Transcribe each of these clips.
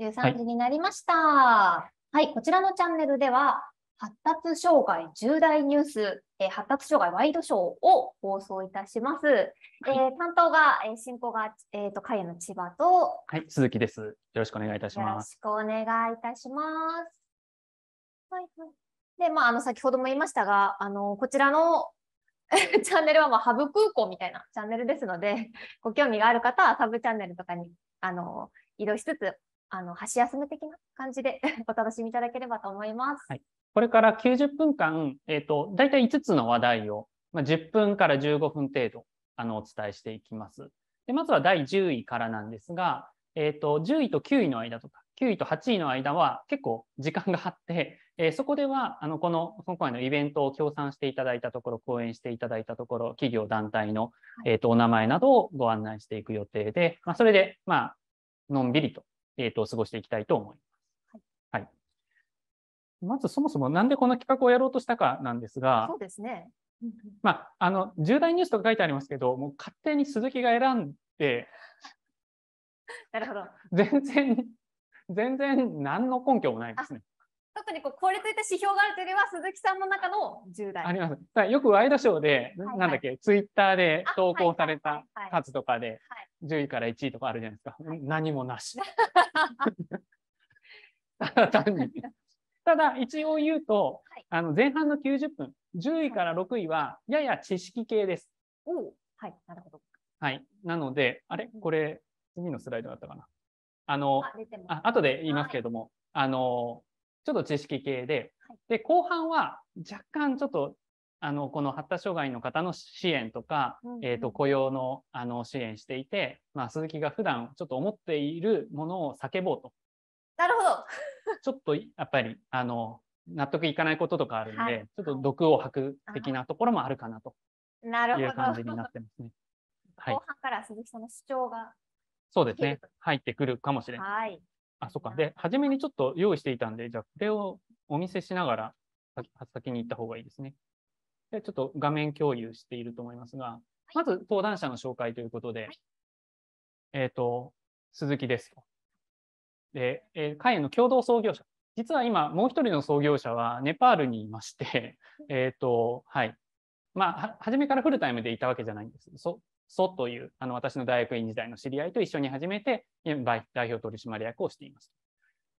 13時になりました。はい、はい、こちらのチャンネルでは、発達障害重大ニュース、えー、発達障害ワイドショーを放送いたします。はい、えー、担当が、えー、進行が、えーと、と会の千葉と、はい、鈴木です。よろしくお願いいたします。よろしくお願いいたします。はい。で、まあ、あの、先ほども言いましたが、あの、こちらの チャンネルは、まあ、ハブ空港みたいなチャンネルですので、ご興味がある方は、サブチャンネルとかに、あの、移動しつつあの箸休め的な感じで お楽しみいただければと思います。はい、これから90分間、えーと、と大体5つの話題を、まあ、10分から15分程度あのお伝えしていきます。でまずは第10位からなんですが、えーと、10位と9位の間とか9位と8位の間は結構時間があって、えー、そこではあのこの今回のイベントを協賛していただいたところ講演していただいたところ企業団体の、えーと、とお名前などをご案内していく予定で、まあ、それで、まあのんびりとえっ、ー、と、過ごしていきたいと思います。はい。はい、まずそもそもなんでこの企画をやろうとしたかなんですが、そうですね。まあ、あの、重大ニュースとか書いてありますけど、もう勝手に鈴木が選んで、なるほど。全然、全然何の根拠もないですね。特にこうこれといった指標があるというよりは、鈴木さんの中の10代。あります。よくワイドショーで、はいはい、なんだっけ、ツイッターで投稿された数とかで、10位から1位とかあるじゃないですか。はい、何もなし。た だ単に。ただ、一応言うと、はい、あの前半の90分、10位から6位は、やや知識系です。おはい、なるほど。はい、なので、あれこれ、次のスライドだったかな。あの、あ後で言いますけれども、はい、あの、ちょっと知識系で、で、後半は若干ちょっと、あの、この発達障害の方の支援とか、えっ、と、雇用の、あの、支援していて、まあ、鈴木が普段ちょっと思っているものを叫ぼうと。なるほど。ちょっと、やっぱり、あの、納得いかないこととかあるんで、はい、ちょっと毒を吐く的なところもあるかなという感じになってますね。はい、後半から鈴木さんの主張が、そうですね、入ってくるかもしれない。はいあ、そっか。で、初めにちょっと用意していたんで、じゃあ、これをお見せしながら先、先に行った方がいいですね。で、ちょっと画面共有していると思いますが、まず登壇者の紹介ということで、はい、えっ、ー、と、鈴木ですで、えー、会の共同創業者。実は今、もう一人の創業者はネパールにいまして、えっ、と、はい。まあ、初めからフルタイムでいたわけじゃないんです。そソというあの私の大学院時代の知り合いと一緒に始めて、代表取締役をしています。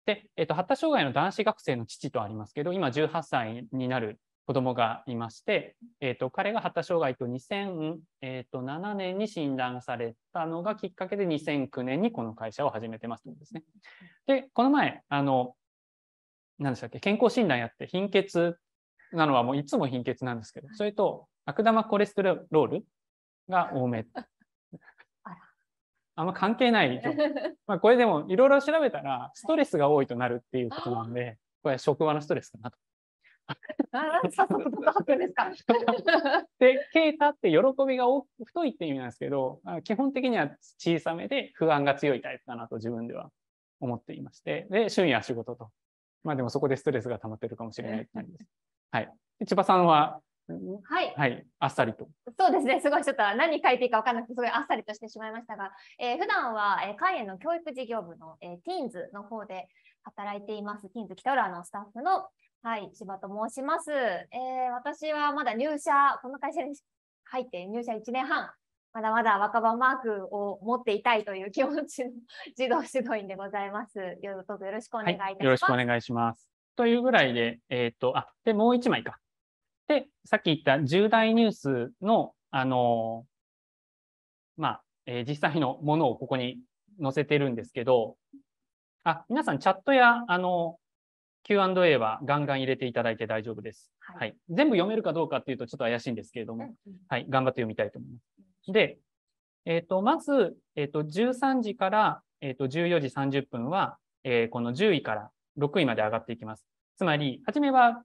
で、えっと、発達障害の男子学生の父とありますけど、今18歳になる子供がいまして、えっと、彼が発達障害と2007年に診断されたのがきっかけで2009年にこの会社を始めてますこですね。で、この前、あの、何でしたっけ、健康診断やって貧血なのはもういつも貧血なんですけど、それと悪玉コレステロールが多め。あんま関係ない。まあこれでもいろいろ調べたら、ストレスが多いとなるっていうことなんで、これ職場のストレスかなと。さっさとですか。で、ケータって喜びが太いって意味なんですけど、基本的には小さめで不安が強いタイプだなと自分では思っていまして、で、趣味は仕事と。まあでもそこでストレスが溜まってるかもしれないって感じです。はい。千葉さんははい、はい、あっさりと。そうですね、すごいちょっと何書いていいか分からなくて、すごいあっさりとしてしまいましたが、えー、普段は、えー、海園の教育事業部の、えー、ティーンズの方で働いています、ティーンズ北浦のスタッフの、はい、柴と申します、えー。私はまだ入社、この会社に入って入社1年半、まだまだ若葉マークを持っていたいという気持ちの児童指導員でございます。どうぞよろしくお願いいたします。はい、よろしくお願いします。というぐらいで、えっ、ー、と、あ、で、もう一枚か。で、さっき言った重大ニュースの、あのー、まあ、えー、実際のものをここに載せてるんですけど、あ、皆さんチャットや、あの、Q&A はガンガン入れていただいて大丈夫です、はい、はい。全部読めるかどうかっていうとちょっと怪しいんですけれども、はい、頑張って読みたいと思います。で、えっ、ー、と、まず、えっ、ー、と、13時から、えっ、ー、と、14時30分は、えこの10位から6位まで上がっていきます。つまり、初めは、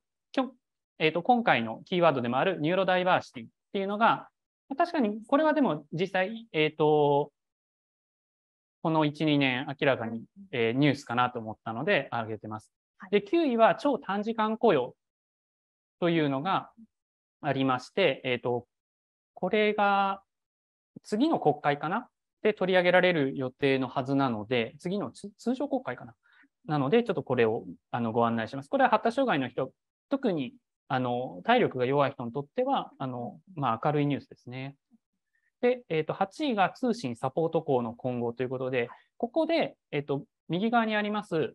えー、と今回のキーワードでもあるニューロダイバーシティっていうのが、確かにこれはでも実際、えっ、ー、と、この1、2年明らかに、えー、ニュースかなと思ったので挙げてます。で、9位は超短時間雇用というのがありまして、えっ、ー、と、これが次の国会かなで取り上げられる予定のはずなので、次の通常国会かななので、ちょっとこれをあのご案内します。これは発達障害の人、特にあの体力が弱い人にとってはあの、まあ、明るいニュースですね。で、えー、と8位が通信サポート校の今後ということで、ここで、えー、と右側にあります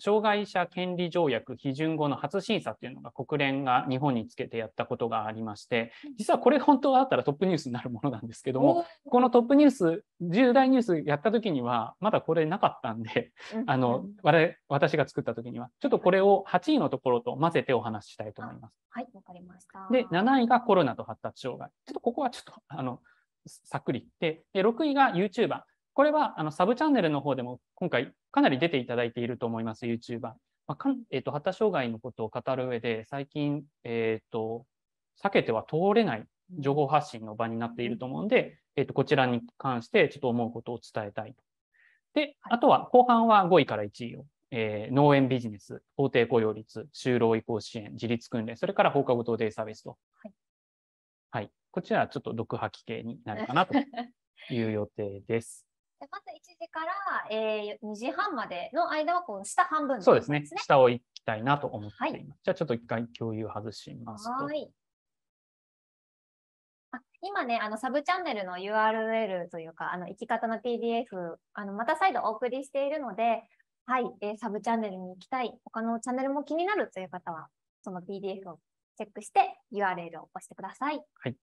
障害者権利条約批准後の初審査っていうのが国連が日本につけてやったことがありまして実はこれ本当はあったらトップニュースになるものなんですけどもこのトップニュース重大ニュースやった時にはまだこれなかったんであの私が作った時にはちょっとこれを8位のところと混ぜてお話ししたいと思います。はいわかりましたで7位がコロナと発達障害ちょっとここはちょっとあのさっくり言って6位が YouTuber これはあのサブチャンネルの方でも今回かなり出ていただいていると思います、YouTuber。まあかんえーと、発達障害のことを語る上で、最近、えーと、避けては通れない情報発信の場になっていると思うんで、えーと、こちらに関してちょっと思うことを伝えたいと。で、あとは後半は5位から1位を、えー、農園ビジネス、法定雇用率、就労移行支援、自立訓練、それから放課後等デイサービスと。はい、はい、こちらはちょっと独破き系になるかなという予定です。でまず1時から、えー、2時半までの間はこう下半分、ね、そうですね。下を行きたいなと思っています。はい、じゃあちょっと一回共有外しますはいあ今ね、あのサブチャンネルの URL というか、あの生き方の PDF、あのまた再度お送りしているので、はい、えー、サブチャンネルに行きたい、他のチャンネルも気になるという方は、その PDF をチェックして URL を押してください。はい